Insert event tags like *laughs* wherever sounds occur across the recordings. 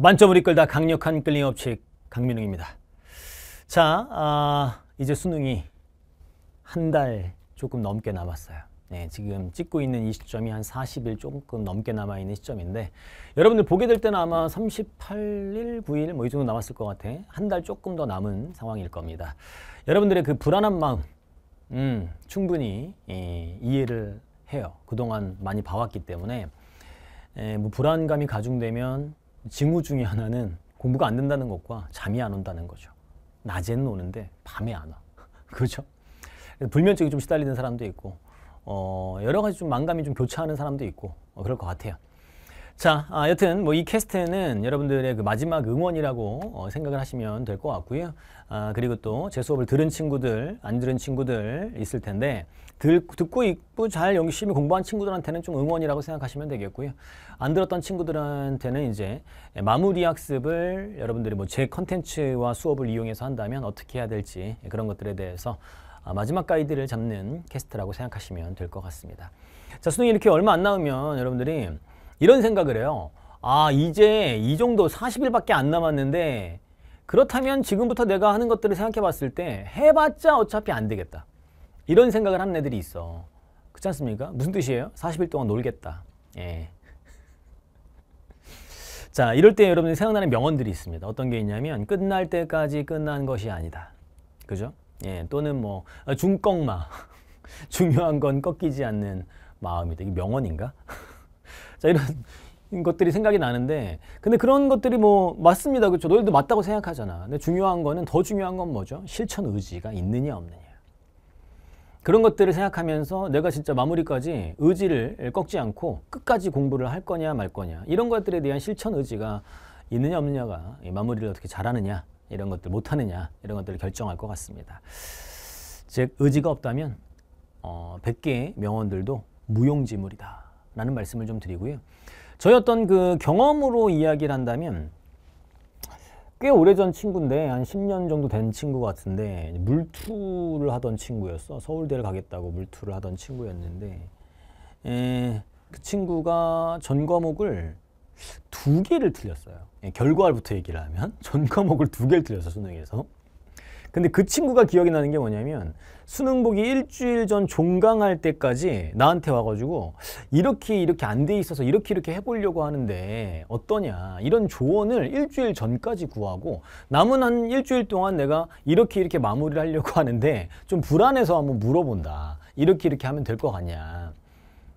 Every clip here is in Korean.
만점을 이끌다 강력한 끌림 업체 강민웅입니다. 자, 아, 이제 수능이 한 달 조금 넘게 남았어요. 네, 지금 찍고 있는 이 시점이 한 40일 조금 넘게 남아있는 시점인데 여러분들 보게 될 때는 아마 38일, 9일 뭐 이 정도 남았을 것 같아. 한 달 조금 더 남은 상황일 겁니다. 여러분들의 그 불안한 마음 음, 충분히 예, 이해를 해요. 그동안 많이 봐왔기 때문에 예, 뭐 불안감이 가중되면 징후 중에 하나는 공부가 안 된다는 것과 잠이 안 온다는 거죠. 낮에는 오는데 밤에 안 와. *laughs* 그죠 불면증이 좀 시달리는 사람도 있고 어, 여러 가지 좀 망감이 좀 교차하는 사람도 있고 어, 그럴 것 같아요. 자, 아, 여튼 뭐이 캐스트는 여러분들의 그 마지막 응원이라고 어, 생각을 하시면 될 것 같고요. 아, 그리고 또 제 수업을 들은 친구들, 안 들은 친구들 있을 텐데 들, 듣고 있고 잘 열심히 공부한 친구들한테는 좀 응원이라고 생각하시면 되겠고요. 안 들었던 친구들한테는 이제 마무리 학습을 여러분들이 뭐 제 컨텐츠와 수업을 이용해서 한다면 어떻게 해야 될지 그런 것들에 대해서 아, 마지막 가이드를 잡는 캐스트라고 생각하시면 될 것 같습니다. 자, 수능이 이렇게 얼마 안 남으면 여러분들이 이런 생각을 해요. 아 이제 이 정도 40일밖에 안 남았는데 그렇다면 지금부터 내가 하는 것들을 생각해 봤을 때 해봤자 어차피 안 되겠다. 이런 생각을 하는 애들이 있어. 그렇지 않습니까? 무슨 뜻이에요? 40일 동안 놀겠다. 예. *laughs* 자, 이럴 때 여러분이 생각나는 명언들이 있습니다. 어떤 게 있냐면 끝날 때까지 끝난 것이 아니다. 그죠? 예, 또는 뭐 아, 중꺾마. *laughs* 중요한 건 꺾이지 않는 마음이다. 이게 명언인가? *laughs* 자 이런 *laughs* 것들이 생각이 나는데 근데 그런 것들이 뭐 맞습니다 그렇죠 너희도 맞다고 생각하잖아 근데 중요한 거는 더 중요한 건 뭐죠 실천 의지가 있느냐 없느냐 그런 것들을 생각하면서 내가 진짜 마무리까지 의지를 꺾지 않고 끝까지 공부를 할 거냐 말 거냐 이런 것들에 대한 실천 의지가 있느냐 없느냐가 마무리를 어떻게 잘하느냐 이런 것들 못하느냐 이런 것들을 결정할 것 같습니다 즉 의지가 없다면 어, 100개의 명언들도 무용지물이다 라는 말씀을 좀 드리고요. 저희 어떤 그 경험으로 이야기를 한다면 꽤 오래전 친구인데 한 10년 정도 된 친구 같은데 물투를 하던 친구였어. 서울대를 가겠다고 물투를 하던 친구였는데 에, 그 친구가 전 과목을 두 개를 틀렸어요. 예, 결과부터 얘기를 하면 *laughs* 전 과목을 두 개를 틀렸어 수능에서. 근데 그 친구가 기억이 나는 게 뭐냐면 수능 보기 일주일 전 종강할 때까지 나한테 와가지고 이렇게 이렇게 안 돼 있어서 이렇게 이렇게 해보려고 하는데 어떠냐 이런 조언을 일주일 전까지 구하고 남은 한 일주일 동안 내가 이렇게 이렇게 마무리를 하려고 하는데 좀 불안해서 한번 물어본다 이렇게 이렇게 하면 될 것 같냐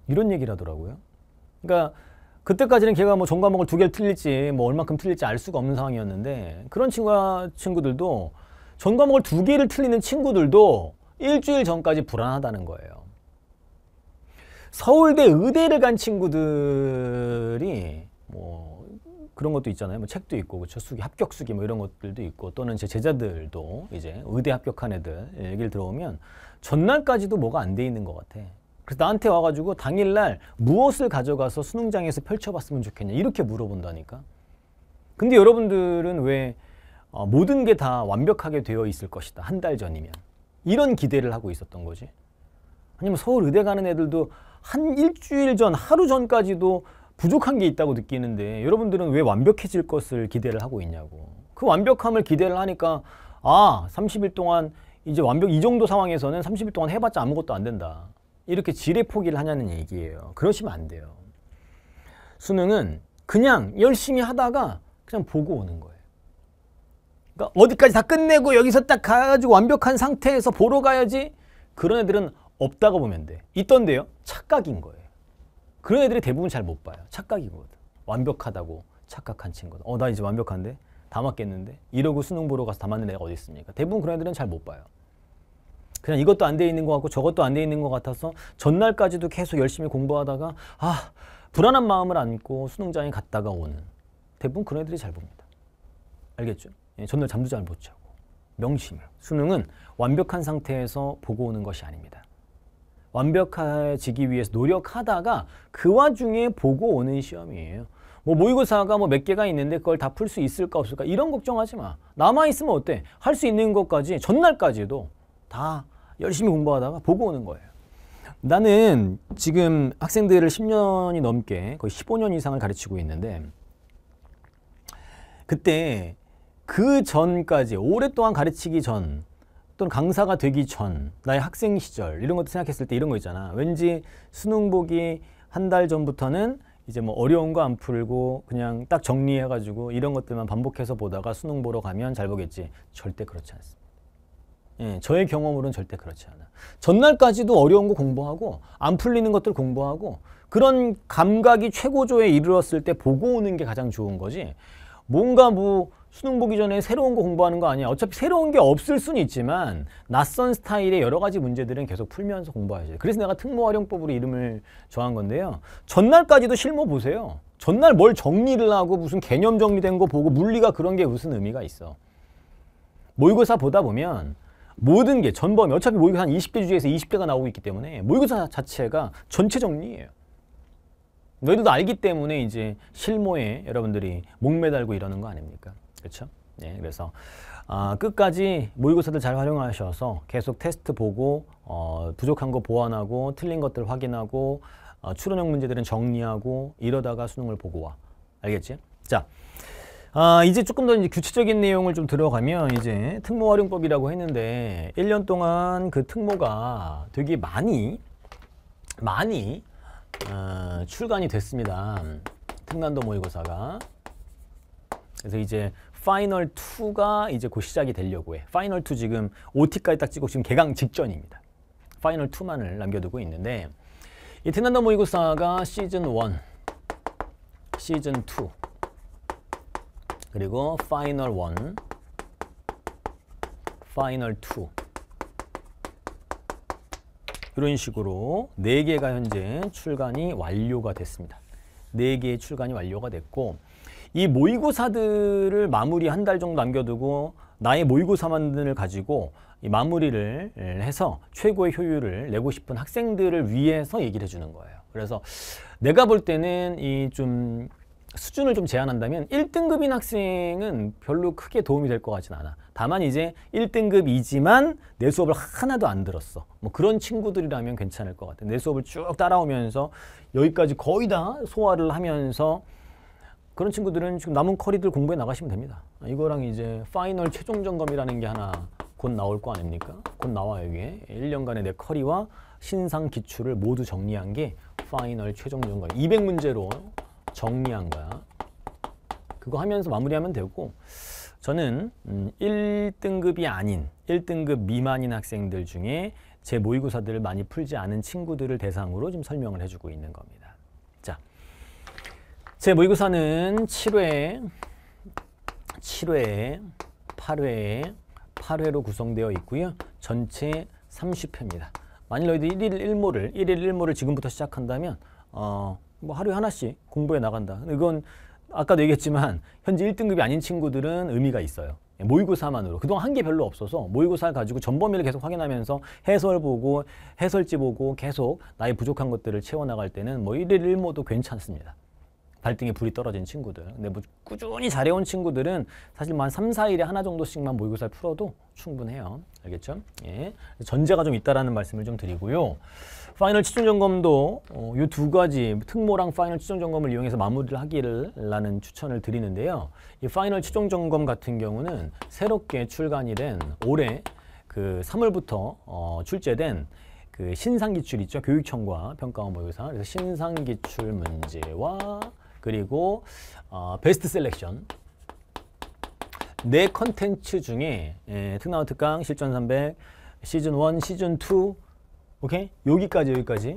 이런 얘기를 하더라고요 그러니까 그때까지는 걔가 뭐 종과목을 두 개를 틀릴지 뭐얼만큼 틀릴지 알 수가 없는 상황이었는데 그런 친구와 친구들도 전 과목을 두 개를 틀리는 친구들도 일주일 전까지 불안하다는 거예요. 서울대 의대를 간 친구들이 뭐 그런 것도 있잖아요. 뭐 책도 있고 그렇 수기 합격 수기 뭐 이런 것들도 있고 또는 제 제자들도 이제 의대 합격한 애들 얘기를 들어보면 전날까지도 뭐가 안 돼 있는 것 같아. 그래서 나한테 와가지고 당일날 무엇을 가져가서 수능장에서 펼쳐봤으면 좋겠냐 이렇게 물어본다니까. 근데 여러분들은 왜 어, 모든 게 다 완벽하게 되어 있을 것이다. 한 달 전이면. 이런 기대를 하고 있었던 거지. 아니면 서울 의대 가는 애들도 한 일주일 전, 하루 전까지도 부족한 게 있다고 느끼는데 여러분들은 왜 완벽해질 것을 기대를 하고 있냐고. 그 완벽함을 기대를 하니까 아, 30일 동안 이제 완벽 이 정도 상황에서는 30일 동안 해봤자 아무것도 안 된다. 이렇게 지뢰 포기를 하냐는 얘기예요. 그러시면 안 돼요. 수능은 그냥 열심히 하다가 그냥 보고 오는 거예요. 그러니까 어디까지 다 끝내고 여기서 딱 가가지고 완벽한 상태에서 보러 가야지 그런 애들은 없다고 보면 돼. 있던데요. 착각인 거예요. 그런 애들이 대부분 잘 못 봐요. 착각이거든. 완벽하다고 착각한 친구들. 어, 나 이제 완벽한데? 다 맞겠는데? 이러고 수능 보러 가서 다 맞는 애가 어디 있습니까? 대부분 그런 애들은 잘 못 봐요. 그냥 이것도 안 돼 있는 것 같고 저것도 안 돼 있는 것 같아서 전날까지도 계속 열심히 공부하다가 아, 불안한 마음을 안고 수능장에 갔다가 오는 대부분 그런 애들이 잘 봅니다. 알겠죠? 예, 전날 잠도 잘 못 자고 명심. 수능은 완벽한 상태에서 보고 오는 것이 아닙니다. 완벽해지기 위해서 노력하다가 그 와중에 보고 오는 시험이에요. 뭐 모의고사가 뭐 몇 개가 있는데 그걸 다 풀 수 있을까 없을까 이런 걱정하지 마. 남아 있으면 어때? 할 수 있는 것까지 전날까지도 다 열심히 공부하다가 보고 오는 거예요. 나는 지금 학생들을 10년이 넘게 거의 15년 이상을 가르치고 있는데 그때 그 전까지 오랫동안 가르치기 전 또는 강사가 되기 전 나의 학생 시절 이런 것도 생각했을 때 이런 거 있잖아. 왠지 수능 보기 한 달 전부터는 이제 뭐 어려운 거 안 풀고 그냥 딱 정리해가지고 이런 것들만 반복해서 보다가 수능 보러 가면 잘 보겠지. 절대 그렇지 않습니다. 예, 저의 경험으로는 절대 그렇지 않아. 전날까지도 어려운 거 공부하고 안 풀리는 것들 공부하고 그런 감각이 최고조에 이르렀을 때 보고 오는 게 가장 좋은 거지. 뭔가 뭐 수능 보기 전에 새로운 거 공부하는 거 아니야. 어차피 새로운 게 없을 순 있지만 낯선 스타일의 여러 가지 문제들은 계속 풀면서 공부하야죠 그래서 내가 특모 활용법으로 이름을 정한 건데요. 전날까지도 실무 보세요. 전날 뭘 정리를 하고 무슨 개념 정리된 거 보고 물리가 그런 게 무슨 의미가 있어. 모의고사 보다 보면 모든 게전범이 어차피 모의고사 한 20개 주제에서 20개가 나오고 있기 때문에 모의고사 자체가 전체 정리예요. 너희들도 알기 때문에 이제 실무에 여러분들이 목매달고 이러는 거 아닙니까? 그렇죠? 예, 그래서 아, 끝까지 모의고사들 잘 활용하셔서 계속 테스트 보고 어, 부족한 거 보완하고 틀린 것들 확인하고 어, 추론형 문제들은 정리하고 이러다가 수능을 보고 와. 알겠지? 자, 아, 이제 조금 더 이제 규칙적인 내용을 좀 들어가면 이제 특모 활용법이라고 했는데 1년 동안 그 특모가 되게 많이 많이 어, 출간이 됐습니다. 음, 특난도 모의고사가. 그래서 이제 파이널 2가 이제 곧 시작이 되려고 해. 파이널 2 지금 OT까지 딱 찍고 지금 개강 직전입니다. 파이널 2만을 남겨두고 있는데 이 테난더 모의고사가 시즌 1, 시즌 2 그리고 파이널 1, 파이널 2 이런 식으로 4개가 현재 출간이 완료가 됐습니다. 4개의 출간이 완료가 됐고 이 모의고사들을 마무리 한 달 정도 남겨두고 나의 모의고사만을 가지고 이 마무리를 해서 최고의 효율을 내고 싶은 학생들을 위해서 얘기를 해주는 거예요. 그래서 내가 볼 때는 이 좀 수준을 좀 제한한다면 1등급인 학생은 별로 크게 도움이 될 것 같진 않아. 다만 이제 1등급이지만 내 수업을 하나도 안 들었어. 뭐 그런 친구들이라면 괜찮을 것 같아. 내 수업을 쭉 따라오면서 여기까지 거의 다 소화를 하면서 그런 친구들은 지금 남은 커리들 공부해 나가시면 됩니다. 이거랑 이제 파이널 최종 점검이라는 게 하나 곧 나올 거 아닙니까? 곧 나와요, 이게. 1년간의 내 커리와 신상 기출을 모두 정리한 게 파이널 최종 점검. 200문제로 정리한 거야. 그거 하면서 마무리하면 되고 저는 1등급이 음, 아닌 1등급 미만인 학생들 중에 제 모의고사들을 많이 풀지 않은 친구들을 대상으로 좀 설명을 해주고 있는 겁니다. 제 모의고사는 7회, 7회, 8회, 8회로 구성되어 있고요. 전체 30회입니다. 만일 너희들 1일 1모를, 1일 1모를 지금부터 시작한다면 어, 뭐 하루에 하나씩 공부해 나간다. 이건 아까도 얘기했지만 현재 1등급이 아닌 친구들은 의미가 있어요. 모의고사만으로 그동안 한 게 별로 없어서 모의고사를 가지고 전범위를 계속 확인하면서 해설 보고 해설지 보고 계속 나의 부족한 것들을 채워나갈 때는 뭐 1일 1모도 괜찮습니다. 발등에 불이 떨어진 친구들. 근데 뭐 꾸준히 잘해온 친구들은 사실 뭐한 3, 4일에 하나 정도씩만 모의고사를 풀어도 충분해요. 알겠죠? 예. 전제가 좀 있다라는 말씀을 좀 드리고요. 파이널 치중 점검도 어, 이두 가지 특모랑 파이널 치중 점검을 이용해서 마무리를 하기를 라는 추천을 드리는데요. 이 파이널 치중 점검 같은 경우는 새롭게 출간이 된 올해 그 3월부터 어, 출제된 그 신상기출 있죠. 교육청과 평가원 모의고사. 그래서 신상기출 문제와 그리고 어, 베스트 셀렉션 내 네 컨텐츠 중에 예, 특나우 특강 실전 300 시즌 1 시즌 2 오케이 여기까지 여기까지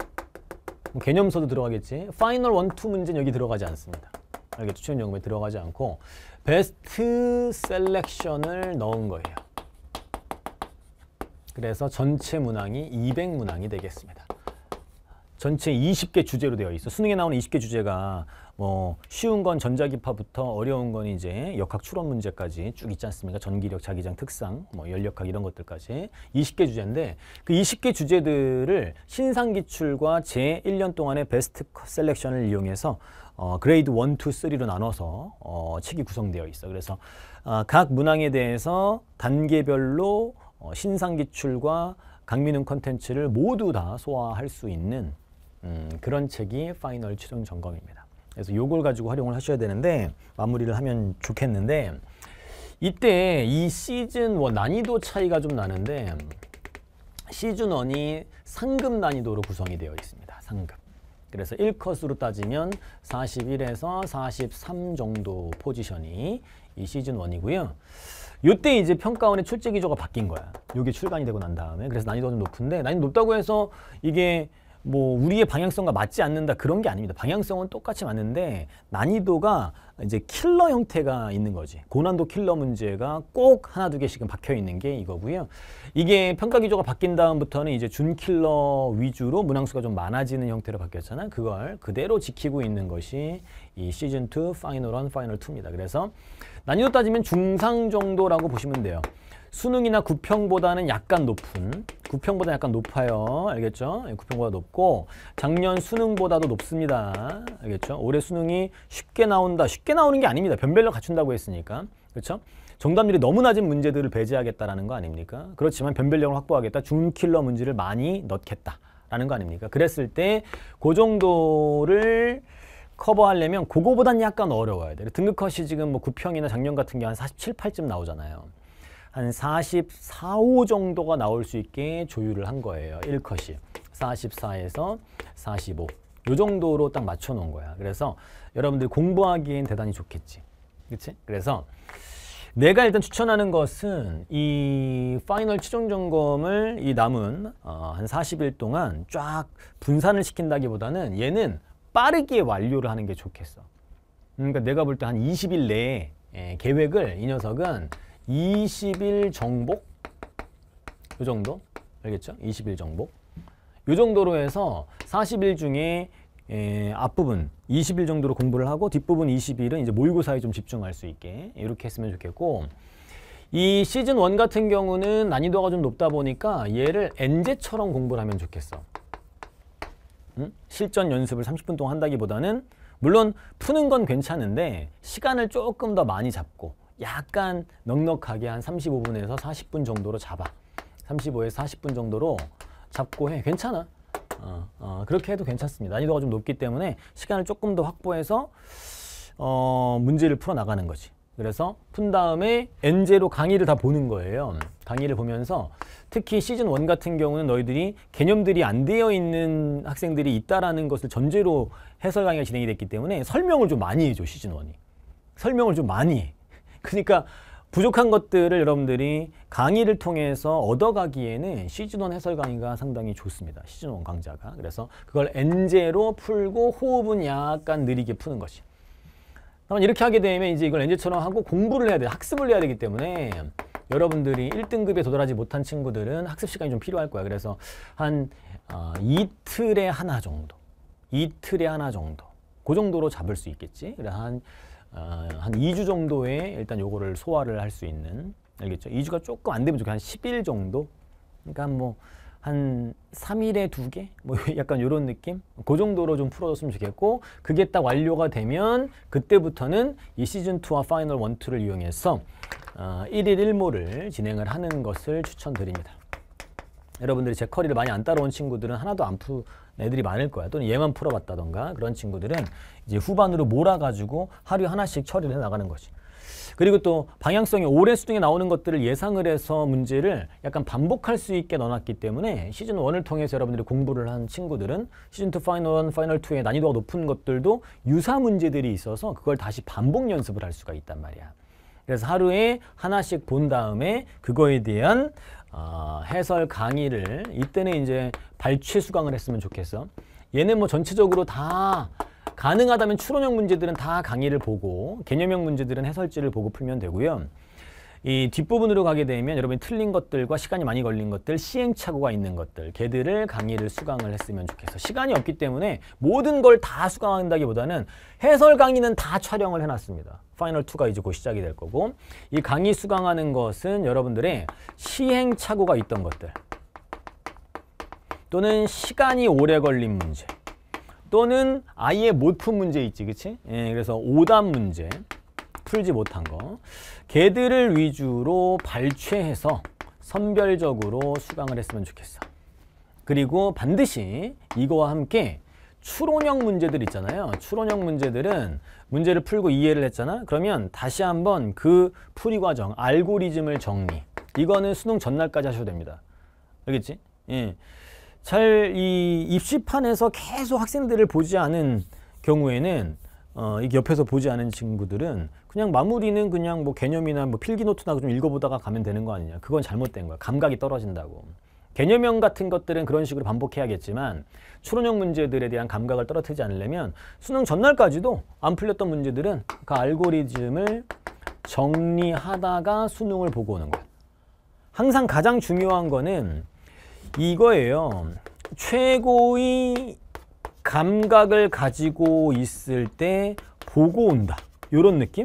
뭐 개념서도 들어가겠지 파이널 1, 2 문제는 여기 들어가지 않습니다 알겠죠? 추천 연구에 들어가지 않고 베스트 셀렉션을 넣은 거예요 그래서 전체 문항이 200문항이 되겠습니다 전체 20개 주제로 되어 있어. 수능에 나오는 20개 주제가 뭐 쉬운 건 전자기파부터 어려운 건 이제 역학 추론 문제까지 쭉 있지 않습니까? 전기력, 자기장, 특성, 뭐 연력학 이런 것들까지 20개 주제인데 그 20개 주제들을 신상기출과 제 1년 동안의 베스트 셀렉션을 이용해서 어, 그레이드 1, 2, 3로 나눠서 어, 책이 구성되어 있어. 그래서 어, 각 문항에 대해서 단계별로 어, 신상기출과 강민웅 컨텐츠를 모두 다 소화할 수 있는 음, 그런 책이 파이널 최종 점검입니다. 그래서 요걸 가지고 활용을 하셔야 되는데 마무리를 하면 좋겠는데 이때 이 시즌 1 난이도 차이가 좀 나는데 시즌 1이 상급 난이도로 구성이 되어 있습니다. 상급. 그래서 1컷으로 따지면 41에서 43 정도 포지션이 이 시즌 1이고요. 요때 이제 평가원의 출제 기조가 바뀐 거야. 요게 출간이 되고 난 다음에. 그래서 난이도가 좀 높은데 난이도 높다고 해서 이게 뭐 우리의 방향성과 맞지 않는다 그런 게 아닙니다. 방향성은 똑같이 맞는데 난이도가 이제 킬러 형태가 있는 거지. 고난도 킬러 문제가 꼭 하나 두 개씩은 박혀 있는 게 이거고요. 이게 평가 기조가 바뀐 다음부터는 이제 준 킬러 위주로 문항수가 좀 많아지는 형태로 바뀌었잖아. 그걸 그대로 지키고 있는 것이 이 시즌 2 파이널 1, 파이널 2입니다. 그래서 난이도 따지면 중상 정도라고 보시면 돼요. 수능이나 구평보다는 약간 높은 구평보다 약간 높아요. 알겠죠? 예, 구평보다 높고 작년 수능보다도 높습니다. 알겠죠? 올해 수능이 쉽게 나온다. 쉽게 나오는 게 아닙니다. 변별력 갖춘다고 했으니까. 그렇죠? 정답률이 너무 낮은 문제들을 배제하겠다라는 거 아닙니까? 그렇지만 변별력을 확보하겠다. 중킬러 문제를 많이 넣겠다라는 거 아닙니까? 그랬을 때 그 정도를 커버하려면 그거보단 약간 어려워야 돼요. 등급컷이 지금 뭐 9평이나 작년 같은 경우 한 47, 8쯤 나오잖아요. 한 44, 5 정도가 나올 수 있게 조율을 한 거예요. 1컷이. 44에서 45. 요 정도로 딱 맞춰 놓은 거야. 그래서 여러분들 공부하기엔 대단히 좋겠지. 그치? 그래서 내가 일단 추천하는 것은 이 파이널 최종 점검을 이 남은 어, 한 40일 동안 쫙 분산을 시킨다기보다는 얘는 빠르게 완료를 하는 게 좋겠어. 그러니까 내가 볼 때 한 20일 내에 예, 계획을 이 녀석은 20일 정복 요 정도 알겠죠? 20일 정복 요 정도로 해서 40일 중에 에, 예, 앞부분 20일 정도로 공부를 하고 뒷부분 20일은 이제 모의고사에 좀 집중할 수 있게 이렇게 했으면 좋겠고 이 시즌 1 같은 경우는 난이도가 좀 높다 보니까 얘를 엔제처럼 공부를 하면 좋겠어. 응? 실전 연습을 30분 동안 한다기보다는 물론 푸는 건 괜찮은데 시간을 조금 더 많이 잡고 약간 넉넉하게 한 35분에서 40분 정도로 잡아. 35에서 40분 정도로 잡고 해. 괜찮아. 어, 어, 그렇게 해도 괜찮습니다. 난이도가 좀 높기 때문에 시간을 조금 더 확보해서 어, 문제를 풀어나가는 거지. 그래서 푼 다음에 n 제로 강의를 다 보는 거예요. 강의를 보면서 특히 시즌 1 같은 경우는 너희들이 개념들이 안 되어 있는 학생들이 있다라는 것을 전제로 해설 강의가 진행이 됐기 때문에 설명을 좀 많이 해줘, 시즌 1이 설명을 좀 많이 해. 그러니까 부족한 것들을 여러분들이 강의를 통해서 얻어가기에는 시즌원 해설 강의가 상당히 좋습니다. 시즌원 강좌가. 그래서 그걸 엔제로 풀고 호흡은 약간 느리게 푸는 것이. 이렇게 하게 되면 이제 이걸 엔제처럼 하고 공부를 해야 돼 학습을 해야 되기 때문에 여러분들이 1등급에 도달하지 못한 친구들은 학습 시간이 좀 필요할 거야. 그래서 한 어, 이틀에 하나 정도. 이틀에 하나 정도. 그 정도로 잡을 수 있겠지. 그래 한 어, 한 2주 정도에 일단 요거를 소화를 할 수 있는 알겠죠? 2주가 조금 안 되면 좋게 한 10일 정도? 그러니까 뭐 한 3일에 뭐, 두 개? 뭐 *laughs* 약간 요런 느낌? 그 정도로 좀 풀어줬으면 좋겠고 그게 딱 완료가 되면 그때부터는 이 시즌2와 파이널 1, 2를 이용해서 어, 1일 1모를 진행을 하는 것을 추천드립니다. 여러분들이 제 커리를 많이 안 따라온 친구들은 하나도 안, 푸, 애들이 많을 거야. 또는 얘만 풀어봤다던가 그런 친구들은 이제 후반으로 몰아가지고 하루에 하나씩 처리를 해나가는 거지. 그리고 또 방향성이 올해 수능에 나오는 것들을 예상을 해서 문제를 약간 반복할 수 있게 넣어놨기 때문에 시즌 1을 통해서 여러분들이 공부를 한 친구들은 시즌 2, 파이널 1, 파이널 투의 난이도가 높은 것들도 유사 문제들이 있어서 그걸 다시 반복 연습을 할 수가 있단 말이야. 그래서 하루에 하나씩 본 다음에 그거에 대한 어, 해설 강의를 이때는 이제 발췌 수강을 했으면 좋겠어. 얘는 뭐 전체적으로 다 가능하다면 추론형 문제들은 다 강의를 보고 개념형 문제들은 해설지를 보고 풀면 되고요. 이 뒷부분으로 가게 되면 여러분이 틀린 것들과 시간이 많이 걸린 것들, 시행착오가 있는 것들, 걔들을 강의를 수강을 했으면 좋겠어. 시간이 없기 때문에 모든 걸 다 수강한다기보다는 해설 강의는 다 촬영을 해놨습니다. 파이널 2가 이제 곧 시작이 될 거고 이 강의 수강하는 것은 여러분들의 시행착오가 있던 것들 또는 시간이 오래 걸린 문제 또는 아예 못 푼 문제 있지 그치? 예, 그래서 오답 문제 풀지 못한 거 개들을 위주로 발췌해서 선별적으로 수강을 했으면 좋겠어 그리고 반드시 이거와 함께 추론형 문제들 있잖아요. 추론형 문제들은 문제를 풀고 이해를 했잖아. 그러면 다시 한번 그 풀이 과정, 알고리즘을 정리. 이거는 수능 전날까지 하셔도 됩니다. 알겠지? 예. 잘 이 입시판에서 계속 학생들을 보지 않은 경우에는 어, 이 옆에서 보지 않은 친구들은 그냥 마무리는 그냥 뭐 개념이나 뭐 필기노트나 좀 읽어보다가 가면 되는 거 아니냐. 그건 잘못된 거야. 감각이 떨어진다고. 개념형 같은 것들은 그런 식으로 반복해야겠지만 추론형 문제들에 대한 감각을 떨어뜨리지 않으려면 수능 전날까지도 안 풀렸던 문제들은 그 알고리즘을 정리하다가 수능을 보고 오는 거야. 항상 가장 중요한 거는 이거예요. 최고의 감각을 가지고 있을 때 보고 온다. 이런 느낌?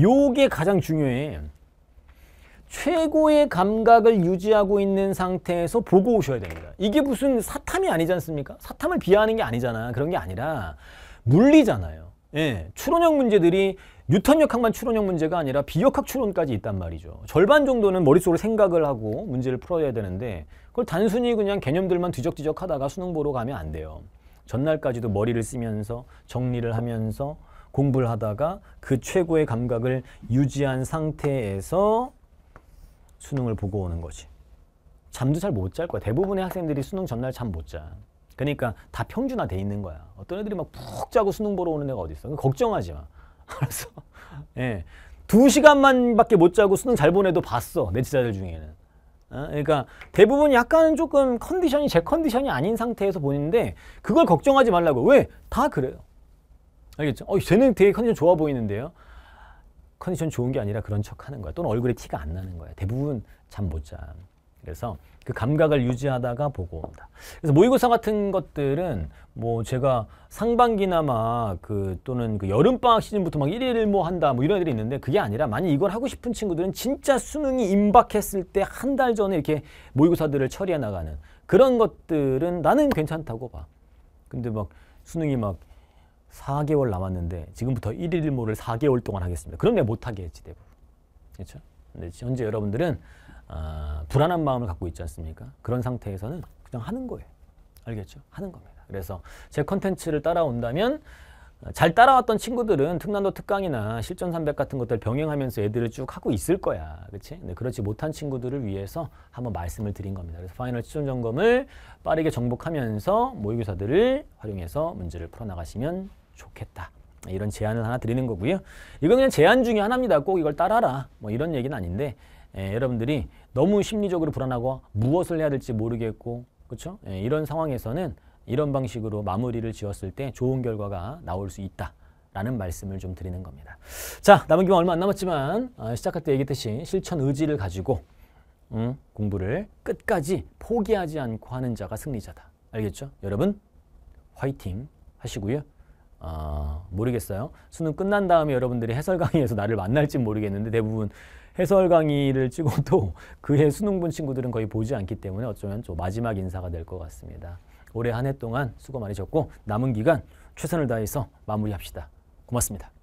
요게 가장 중요해. 최고의 감각을 유지하고 있는 상태에서 보고 오셔야 됩니다. 이게 무슨 사탐이 아니지 않습니까? 사탐을 비하하는 게 아니잖아. 그런 게 아니라 물리잖아요. 예, 추론형 문제들이 뉴턴 역학만 추론형 문제가 아니라 비역학 추론까지 있단 말이죠. 절반 정도는 머릿속으로 생각을 하고 문제를 풀어야 되는데 그걸 단순히 그냥 개념들만 뒤적뒤적 하다가 수능 보러 가면 안 돼요. 전날까지도 머리를 쓰면서 정리를 하면서 공부를 하다가 그 최고의 감각을 유지한 상태에서 수능을 보고 오는 거지. 잠도 잘 못 잘 거야. 대부분의 학생들이 수능 전날 잠 못 자. 그러니까 다 평준화 돼 있는 거야. 어떤 애들이 막 푹 자고 수능 보러 오는 애가 어디 있어? 걱정하지 마. *laughs* 알았어. 예. 두 시간만밖에 못 자고 수능 잘 보내도 봤어. 내 지자들 중에는. 어? 그러니까 대부분 약간 조금 컨디션이 제 컨디션이 아닌 상태에서 보는데 그걸 걱정하지 말라고 왜? 다 그래요 알겠죠? 어, 쟤는 되게 컨디션 좋아 보이는데요 컨디션 좋은 게 아니라 그런 척 하는 거야 또는 얼굴에 티가 안 나는 거야 대부분 잠 못자 그래서 그 감각을 유지하다가 보고 온다. 그래서 모의고사 같은 것들은 뭐 제가 상반기나 막 그 또는 그 여름방학 시즌부터 막 1일 뭐 한다 뭐 이런 애들이 있는데 그게 아니라 만약 이걸 하고 싶은 친구들은 진짜 수능이 임박했을 때 한 달 전에 이렇게 모의고사들을 처리해 나가는 그런 것들은 나는 괜찮다고 봐. 근데 막 수능이 막 4개월 남았는데 지금부터 1일 모를 4개월 동안 하겠습니다. 그럼 내가 못하게 했지 그렇죠? 근데 현재 여러분들은 아, 불안한 마음을 갖고 있지 않습니까? 그런 상태에서는 그냥 하는 거예요. 알겠죠? 하는 겁니다. 그래서 제 컨텐츠를 따라온다면 어, 잘 따라왔던 친구들은 특난도 특강이나 실전 300 같은 것들 병행하면서 애들을 쭉 하고 있을 거야. 그렇지? 네, 그렇지 못한 친구들을 위해서 한번 말씀을 드린 겁니다. 그래서 파이널 시전 점검을 빠르게 정복하면서 모의교사들을 활용해서 문제를 풀어나가시면 좋겠다. 이런 제안을 하나 드리는 거고요. 이건 그냥 제안 중에 하나입니다. 꼭 이걸 따라라. 뭐 이런 얘기는 아닌데 예, 여러분들이 너무 심리적으로 불안하고 무엇을 해야 될지 모르겠고 그렇죠? 예, 이런 상황에서는 이런 방식으로 마무리를 지었을 때 좋은 결과가 나올 수 있다. 라는 말씀을 좀 드리는 겁니다. 자, 남은 기간 얼마 안 남았지만 아, 시작할 때 얘기했듯이 실천 의지를 가지고 음, 공부를 끝까지 포기하지 않고 하는 자가 승리자다. 알겠죠? 여러분 화이팅 하시고요. 아, 모르겠어요. 수능 끝난 다음에 여러분들이 해설 강의에서 나를 만날지 모르겠는데 대부분 해설 강의를 찍어도 *laughs* 그해 수능본 친구들은 거의 보지 않기 때문에 어쩌면 좀 마지막 인사가 될 것 같습니다. 올해 한 해 동안 수고 많으셨고 남은 기간 최선을 다해서 마무리합시다. 고맙습니다.